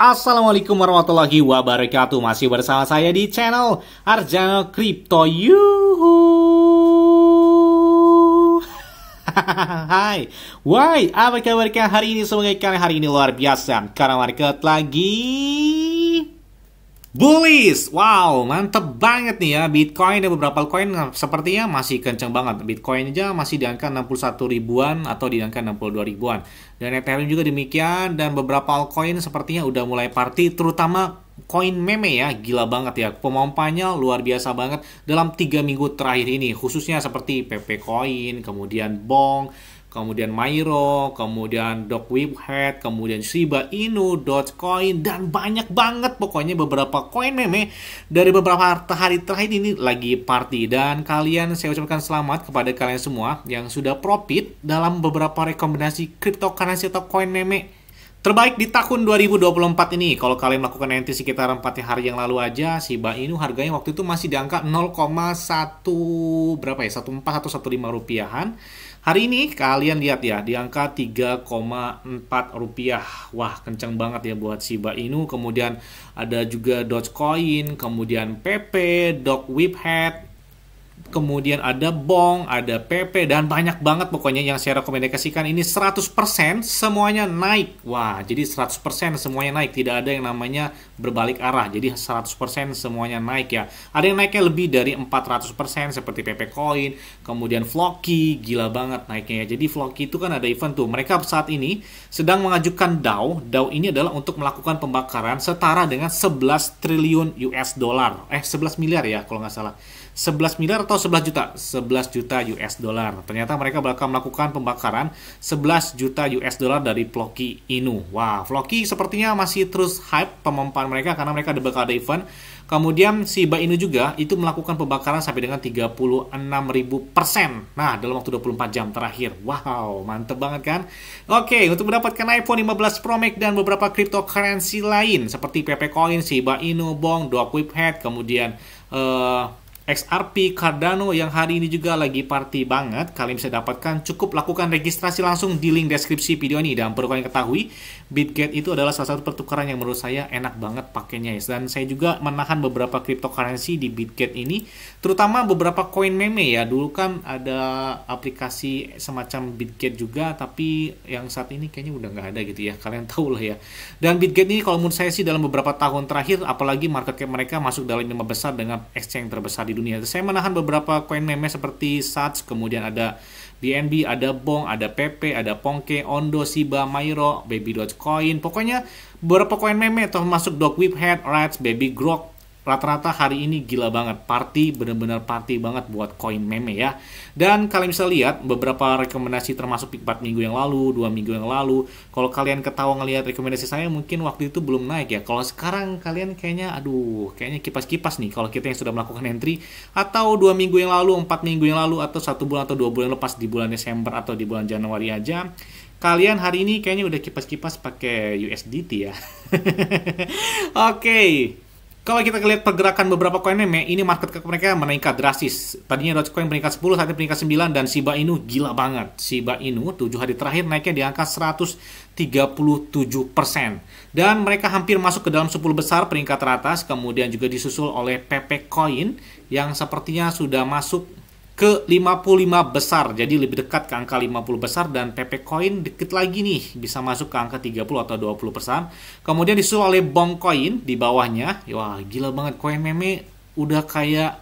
Assalamualaikum warahmatullahi wabarakatuh Masih bersama saya di channel Arjano Crypto Yuhu Hai Why, apa kabar kalian hari ini? Semoga kalian hari ini luar biasa Karena market lagi Bullish, wow mantep banget nih ya Bitcoin dan beberapa koin sepertinya masih kenceng banget Bitcoin aja masih di angka 61 ribuan atau di angka 62 ribuan Dan Ethereum juga demikian dan beberapa koin sepertinya udah mulai party terutama koin meme ya gila banget ya Pemompanya luar biasa banget dalam 3 minggu terakhir ini khususnya seperti PP Coin, kemudian Bong, kemudian Myro, kemudian Doc Whiphead, kemudian Shiba Inu, Dogecoin, dan banyak banget pokoknya beberapa koin meme dari beberapa hari terakhir ini lagi party. Dan kalian saya ucapkan selamat kepada kalian semua yang sudah profit dalam beberapa rekomendasi cryptocurrency atau koin meme Terbaik di tahun 2024 ini, kalau kalian melakukan NT sekitar 4 hari yang lalu aja, Shiba Inu harganya waktu itu masih di angka 0,1 berapa ya? 14 atau 15 rupiahan Hari ini kalian lihat ya di angka 3,4 rupiah. Wah kenceng banget ya buat Shiba Inu. Kemudian ada juga Dogecoin, kemudian PP, Dog Whip kemudian ada Bong, ada PP, dan banyak banget pokoknya yang saya rekomendasikan ini 100% semuanya naik. Wah, jadi 100% semuanya naik, tidak ada yang namanya berbalik arah. Jadi 100% semuanya naik ya. Ada yang naiknya lebih dari 400% seperti PP Coin, kemudian Floki, gila banget naiknya ya. Jadi Floki itu kan ada event tuh. Mereka saat ini sedang mengajukan DAO. DAO ini adalah untuk melakukan pembakaran setara dengan 11 triliun US dollar. Eh, 11 miliar ya kalau nggak salah. 11 miliar atau 11 juta? 11 juta US dollar. Ternyata mereka bakal melakukan pembakaran 11 juta US dollar dari Floki Inu. Wah, Floki sepertinya masih terus hype pemompaan mereka karena mereka ada bakal ada event. Kemudian si Ba Inu juga itu melakukan pembakaran sampai dengan 36.000%. Nah, dalam waktu 24 jam terakhir. Wow, mantep banget kan? Oke, untuk mendapatkan iPhone 15 Pro Max dan beberapa cryptocurrency lain seperti PP Coin, Shiba Inu, Bong, Doquip Head, kemudian uh, XRP Cardano yang hari ini juga lagi party banget, kalian bisa dapatkan cukup lakukan registrasi langsung di link deskripsi video ini. Dan perlu kalian ketahui, Bitget itu adalah salah satu pertukaran yang menurut saya enak banget pakainya. Dan saya juga menahan beberapa cryptocurrency di Bitget ini, terutama beberapa koin meme ya. Dulu kan ada aplikasi semacam Bitget juga, tapi yang saat ini kayaknya udah nggak ada gitu ya. Kalian tahu lah ya. Dan Bitget ini kalau menurut saya sih dalam beberapa tahun terakhir, apalagi market cap mereka masuk dalam lima besar dengan exchange terbesar di dunia. Saya menahan beberapa koin meme seperti Sats, kemudian ada BNB, ada Bong, ada PP, ada Pongke, Ondo, Siba, Mairo, Baby Dogecoin. Pokoknya beberapa koin meme termasuk Dog Whip Head, Rats, Baby Grok, rata-rata hari ini gila banget party bener-bener party banget buat koin meme ya dan kalian bisa lihat beberapa rekomendasi termasuk 4 minggu yang lalu dua minggu yang lalu kalau kalian ketawa ngelihat rekomendasi saya mungkin waktu itu belum naik ya kalau sekarang kalian kayaknya aduh kayaknya kipas-kipas nih kalau kita yang sudah melakukan entry atau dua minggu yang lalu empat minggu yang lalu atau satu bulan atau dua bulan lepas di bulan Desember atau di bulan Januari aja kalian hari ini kayaknya udah kipas-kipas pakai USDT ya oke okay kalau kita lihat pergerakan beberapa koinnya, ini market cap mereka meningkat drastis. Tadinya Dogecoin peringkat 10, saatnya peringkat 9, dan Shiba Inu gila banget. Shiba Inu 7 hari terakhir naiknya di angka 137%. Dan mereka hampir masuk ke dalam 10 besar peringkat teratas, kemudian juga disusul oleh PP Coin yang sepertinya sudah masuk ke 55 besar. Jadi lebih dekat ke angka 50 besar dan PP Coin dekat lagi nih bisa masuk ke angka 30 atau 20 persen. Kemudian disusul oleh Bong Coin di bawahnya. Wah, gila banget koin meme udah kayak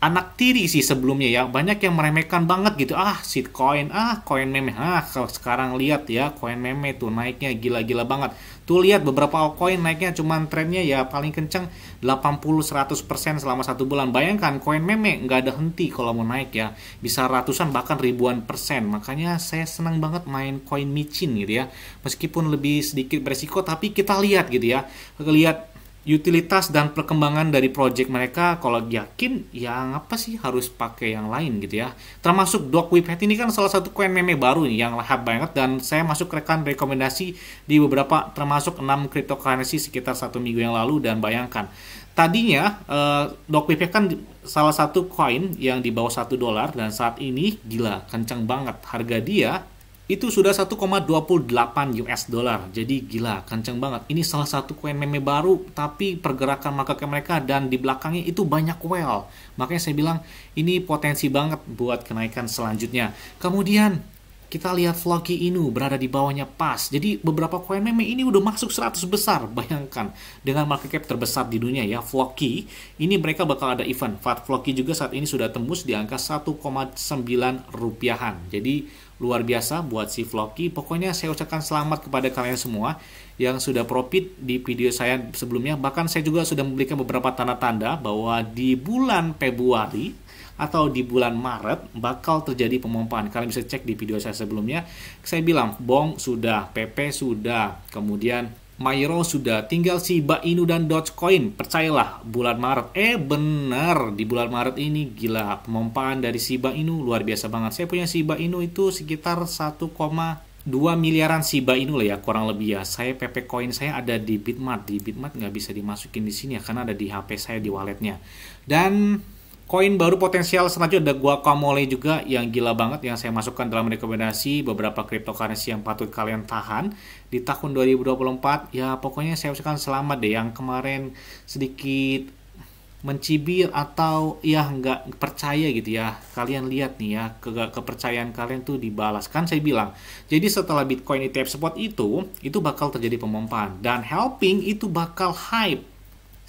anak tiri sih sebelumnya ya banyak yang meremehkan banget gitu ah sitcoin ah koin meme ah kalau sekarang lihat ya koin meme tuh naiknya gila-gila banget tuh lihat beberapa koin naiknya cuman trennya ya paling kenceng 80-100% selama satu bulan bayangkan koin meme nggak ada henti kalau mau naik ya bisa ratusan bahkan ribuan persen makanya saya senang banget main koin micin gitu ya meskipun lebih sedikit beresiko tapi kita lihat gitu ya lihat utilitas dan perkembangan dari project mereka kalau yakin ya apa sih harus pakai yang lain gitu ya termasuk whip hat ini kan salah satu koin meme baru nih yang lahap banget dan saya masuk rekan rekomendasi di beberapa termasuk 6 cryptocurrency sekitar satu minggu yang lalu dan bayangkan tadinya uh, Doc hat kan salah satu koin yang di bawah satu dolar dan saat ini gila kencang banget harga dia itu sudah 1,28 US dollar. Jadi gila, kenceng banget. Ini salah satu koin meme baru, tapi pergerakan market mereka dan di belakangnya itu banyak well. Makanya saya bilang, ini potensi banget buat kenaikan selanjutnya. Kemudian, kita lihat Flucky Inu berada di bawahnya pas. Jadi beberapa koin meme ini udah masuk 100 besar. Bayangkan dengan market cap terbesar di dunia ya Flocky. Ini mereka bakal ada event. Fat Flocky juga saat ini sudah tembus di angka 1,9 rupiahan. Jadi luar biasa buat si Flocky. Pokoknya saya ucapkan selamat kepada kalian semua yang sudah profit di video saya sebelumnya. Bahkan saya juga sudah memberikan beberapa tanda-tanda bahwa di bulan Februari atau di bulan Maret bakal terjadi pemompaan. Kalian bisa cek di video saya sebelumnya. Saya bilang Bong sudah, PP sudah, kemudian Mairo sudah tinggal si Inu dan Dogecoin. Percayalah bulan Maret. Eh bener. di bulan Maret ini gila pemompaan dari Shiba Inu luar biasa banget. Saya punya Shiba Inu itu sekitar 1,2 miliaran Shiba Inu lah ya kurang lebih ya. Saya PP Coin saya ada di Bitmart. Di Bitmart nggak bisa dimasukin di sini ya karena ada di HP saya di walletnya. Dan Koin baru potensial selanjutnya ada guacamole juga yang gila banget yang saya masukkan dalam rekomendasi beberapa cryptocurrency yang patut kalian tahan di tahun 2024. Ya pokoknya saya usahakan selamat deh yang kemarin sedikit mencibir atau ya nggak percaya gitu ya kalian lihat nih ya ke kepercayaan kalian tuh dibalaskan saya bilang jadi setelah Bitcoin ETF spot itu itu bakal terjadi pemompaan dan helping itu bakal hype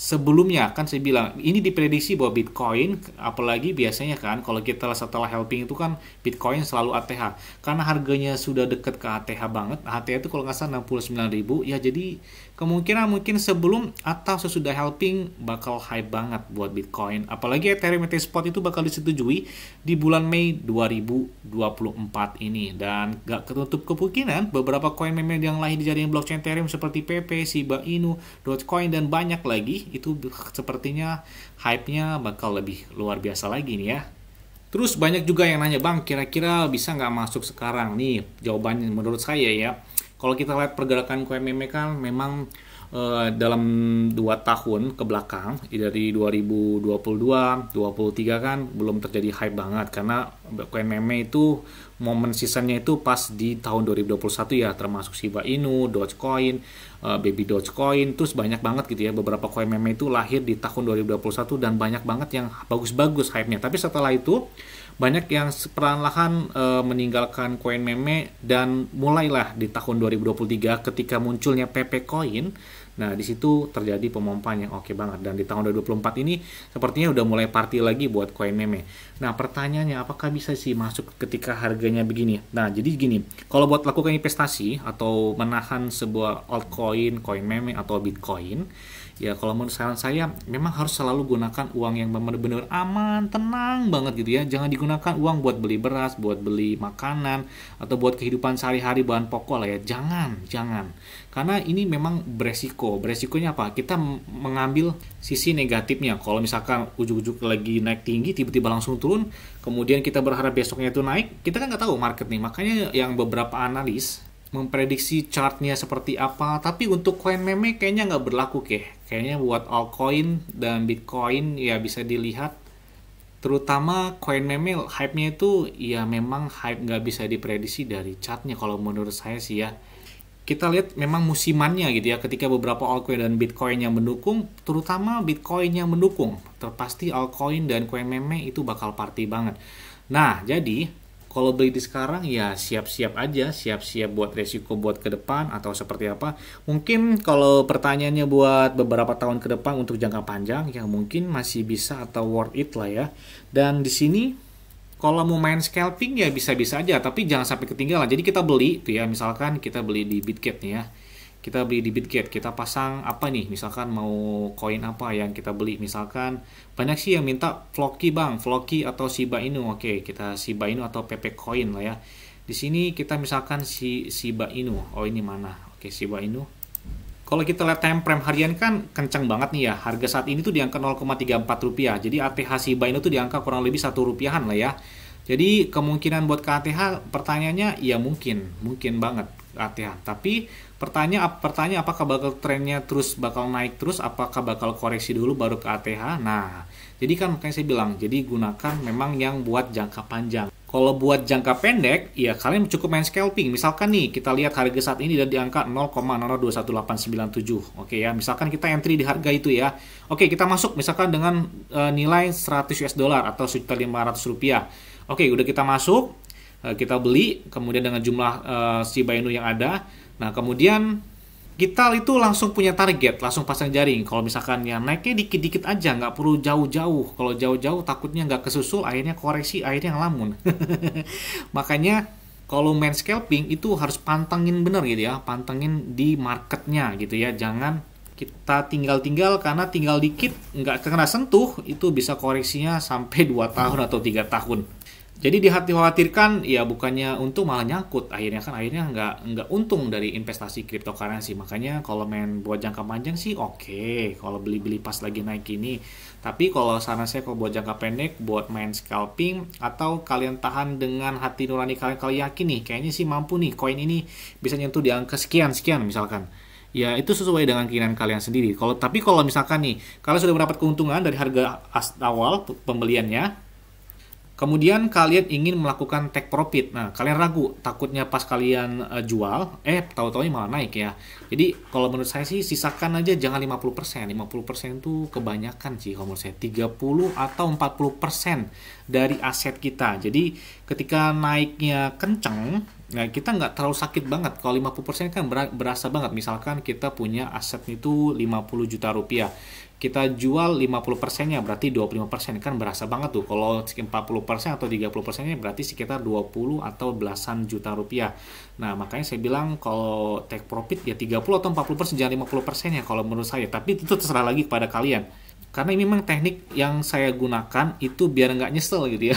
sebelumnya kan saya bilang ini diprediksi bahwa Bitcoin apalagi biasanya kan kalau kita setelah helping itu kan Bitcoin selalu ATH karena harganya sudah dekat ke ATH banget ATH itu kalau nggak salah 69 ribu ya jadi kemungkinan mungkin sebelum atau sesudah helping bakal high banget buat Bitcoin apalagi Ethereum ETH spot itu bakal disetujui di bulan Mei 2024 ini dan nggak ketutup kemungkinan beberapa koin meme yang lain di jaringan blockchain Ethereum seperti PP, Shiba Inu, Dogecoin dan banyak lagi itu sepertinya hype-nya bakal lebih luar biasa lagi nih ya. Terus banyak juga yang nanya, Bang, kira-kira bisa nggak masuk sekarang? Nih, jawabannya menurut saya ya, kalau kita lihat pergerakan KMM kan memang uh, dalam 2 tahun ke belakang, dari 2022, 2023 kan belum terjadi hype banget, karena KMM itu momen seasonnya itu pas di tahun 2021 ya termasuk Shiba Inu, Dogecoin, eh, baby Dogecoin terus banyak banget gitu ya beberapa koin meme itu lahir di tahun 2021 dan banyak banget yang bagus-bagus hype-nya tapi setelah itu banyak yang perlahan-lahan eh, meninggalkan koin meme dan mulailah di tahun 2023 ketika munculnya PP Coin Nah, di situ terjadi pemompaan yang oke okay banget. Dan di tahun 2024 ini sepertinya udah mulai party lagi buat koin meme. Nah, pertanyaannya apakah bisa sih masuk ketika harganya begini? Nah, jadi gini, kalau buat lakukan investasi atau menahan sebuah altcoin, koin meme atau bitcoin, ya kalau menurut saran saya memang harus selalu gunakan uang yang benar-benar aman, tenang banget gitu ya. Jangan digunakan uang buat beli beras, buat beli makanan atau buat kehidupan sehari-hari bahan pokok lah ya. Jangan, jangan. Karena ini memang beresiko beresiko. Oh, beresikonya apa? Kita mengambil sisi negatifnya. Kalau misalkan ujuk-ujuk lagi naik tinggi, tiba-tiba langsung turun, kemudian kita berharap besoknya itu naik, kita kan nggak tahu market nih. Makanya yang beberapa analis memprediksi chartnya seperti apa tapi untuk koin meme kayaknya nggak berlaku kek. kayaknya buat altcoin dan bitcoin ya bisa dilihat terutama koin meme hype-nya itu ya memang hype nggak bisa diprediksi dari chartnya kalau menurut saya sih ya kita lihat memang musimannya gitu ya ketika beberapa altcoin dan bitcoin yang mendukung terutama bitcoin yang mendukung terpasti altcoin dan koin meme itu bakal party banget nah jadi kalau beli di sekarang ya siap-siap aja, siap-siap buat resiko buat ke depan atau seperti apa. Mungkin kalau pertanyaannya buat beberapa tahun ke depan untuk jangka panjang ya mungkin masih bisa atau worth it lah ya. Dan di sini kalau mau main scalping ya bisa-bisa aja, tapi jangan sampai ketinggalan. Jadi kita beli tuh ya, misalkan kita beli di Bitget nih ya. Kita beli di Bitget, kita pasang apa nih? Misalkan mau koin apa yang kita beli? Misalkan banyak sih yang minta Floki Bang, Floki atau Shiba Inu. Oke, kita Shiba Inu atau PP Coin lah ya. Di sini kita misalkan si Shiba Inu. Oh, ini mana? Oke, Shiba Inu kalau kita lihat time frame harian kan kencang banget nih ya. Harga saat ini tuh di angka 0,34 rupiah. Jadi ATH Shiba Inu tuh di angka kurang lebih satu rupiahan lah ya. Jadi kemungkinan buat ke ATH pertanyaannya ya mungkin, mungkin banget ATH. Tapi pertanyaan pertanyaan apakah bakal trennya terus bakal naik terus apakah bakal koreksi dulu baru ke ATH? Nah, jadi kan makanya saya bilang jadi gunakan memang yang buat jangka panjang. Kalau buat jangka pendek, ya kalian cukup main scalping. Misalkan nih, kita lihat harga saat ini dan di angka Oke ya, misalkan kita entry di harga itu ya. Oke, kita masuk misalkan dengan uh, nilai 100 US dollar atau sekitar 500 rupiah. Oke, udah kita masuk, uh, kita beli, kemudian dengan jumlah uh, eh, Shiba Inu yang ada. Nah, kemudian kita itu langsung punya target, langsung pasang jaring. Kalau misalkan yang naiknya dikit-dikit aja, nggak perlu jauh-jauh. Kalau jauh-jauh takutnya nggak kesusul, akhirnya koreksi, akhirnya lamun. Makanya kalau main scalping itu harus pantengin bener gitu ya, pantengin di marketnya gitu ya. Jangan kita tinggal-tinggal karena tinggal dikit nggak kena sentuh itu bisa koreksinya sampai 2 tahun atau tiga tahun. Jadi dikhawatirkan ya bukannya untung malah nyangkut akhirnya kan akhirnya nggak nggak untung dari investasi cryptocurrency makanya kalau main buat jangka panjang sih oke okay. kalau beli beli pas lagi naik ini tapi kalau sana saya kalau buat jangka pendek buat main scalping atau kalian tahan dengan hati nurani kalian kalian yakin nih kayaknya sih mampu nih koin ini bisa nyentuh di angka sekian sekian misalkan ya itu sesuai dengan keinginan kalian sendiri kalau tapi kalau misalkan nih kalian sudah mendapat keuntungan dari harga awal pembeliannya Kemudian kalian ingin melakukan take profit. Nah, kalian ragu, takutnya pas kalian uh, jual, eh tahu ini malah naik ya. Jadi kalau menurut saya sih sisakan aja jangan 50%. 50% itu kebanyakan sih kalau menurut saya. 30 atau 40% dari aset kita. Jadi ketika naiknya kenceng, Nah, kita nggak terlalu sakit banget. Kalau 50% kan berasa banget. Misalkan kita punya aset itu 50 juta rupiah kita jual 50%-nya berarti 25% kan berasa banget tuh kalau 40% atau 30%-nya berarti sekitar 20 atau belasan juta rupiah nah makanya saya bilang kalau take profit ya 30 atau 40% jangan 50% ya kalau menurut saya tapi itu terserah lagi kepada kalian karena ini memang teknik yang saya gunakan itu biar nggak nyesel gitu ya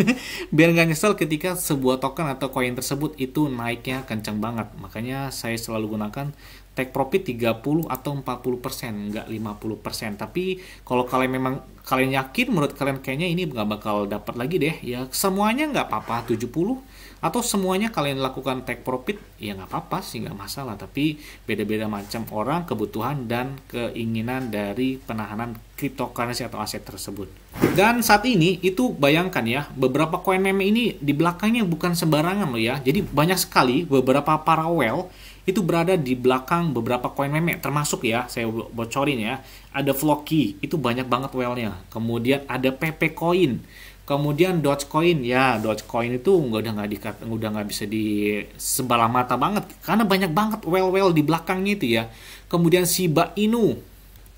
biar nggak nyesel ketika sebuah token atau koin tersebut itu naiknya kencang banget makanya saya selalu gunakan take profit 30 atau 40 persen, nggak 50 persen. Tapi kalau kalian memang kalian yakin, menurut kalian kayaknya ini nggak bakal dapat lagi deh, ya semuanya nggak apa-apa 70 atau semuanya kalian lakukan take profit, ya nggak apa-apa sih, nggak masalah. Tapi beda-beda macam orang, kebutuhan dan keinginan dari penahanan cryptocurrency atau aset tersebut. Dan saat ini itu bayangkan ya, beberapa koin meme ini di belakangnya bukan sembarangan loh ya. Jadi banyak sekali beberapa paralel itu berada di belakang beberapa koin meme termasuk ya saya bocorin ya ada Floki itu banyak banget wellnya, kemudian ada PP coin kemudian Dogecoin ya Dogecoin itu nggak udah nggak udah nggak bisa di sebelah mata banget karena banyak banget well well di belakangnya itu ya kemudian Shiba Inu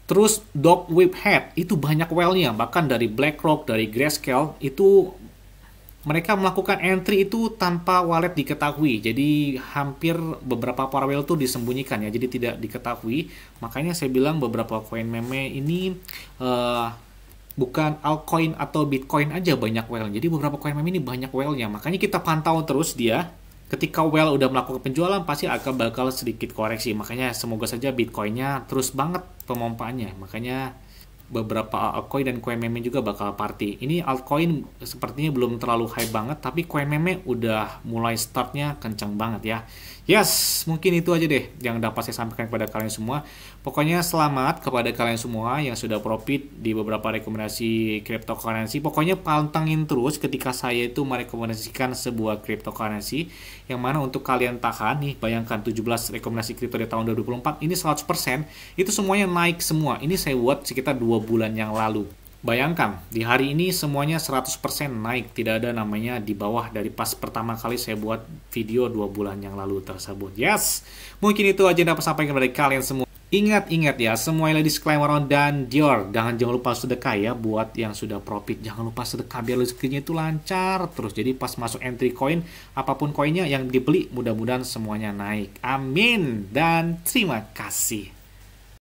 terus Dog Whip Head itu banyak wellnya, bahkan dari BlackRock dari Grayscale itu mereka melakukan entry itu tanpa wallet diketahui. Jadi hampir beberapa parwell itu disembunyikan ya, jadi tidak diketahui. Makanya saya bilang beberapa koin meme ini uh, bukan altcoin atau bitcoin aja banyak well, Jadi beberapa koin meme ini banyak whale-nya. Makanya kita pantau terus dia. Ketika well udah melakukan penjualan pasti akan bakal sedikit koreksi. Makanya semoga saja bitcoinnya terus banget pemompaannya. Makanya beberapa altcoin dan koin meme juga bakal party. Ini altcoin sepertinya belum terlalu high banget, tapi koin meme udah mulai startnya kencang banget ya. Yes, mungkin itu aja deh yang dapat saya sampaikan kepada kalian semua. Pokoknya selamat kepada kalian semua yang sudah profit di beberapa rekomendasi cryptocurrency. Pokoknya pantengin terus ketika saya itu merekomendasikan sebuah cryptocurrency yang mana untuk kalian tahan nih, bayangkan 17 rekomendasi kripto di tahun 2024 ini 100% itu semuanya naik semua. Ini saya buat sekitar 2 dua bulan yang lalu. Bayangkan, di hari ini semuanya 100% naik, tidak ada namanya di bawah dari pas pertama kali saya buat video dua bulan yang lalu tersebut. Yes, mungkin itu aja yang dapat sampaikan kepada kalian semua. Ingat-ingat ya, semua semuanya disclaimer on dan Dior. Jangan jangan lupa sedekah ya buat yang sudah profit. Jangan lupa sedekah biar rezekinya itu lancar terus. Jadi pas masuk entry coin, apapun koinnya yang dibeli mudah-mudahan semuanya naik. Amin dan terima kasih.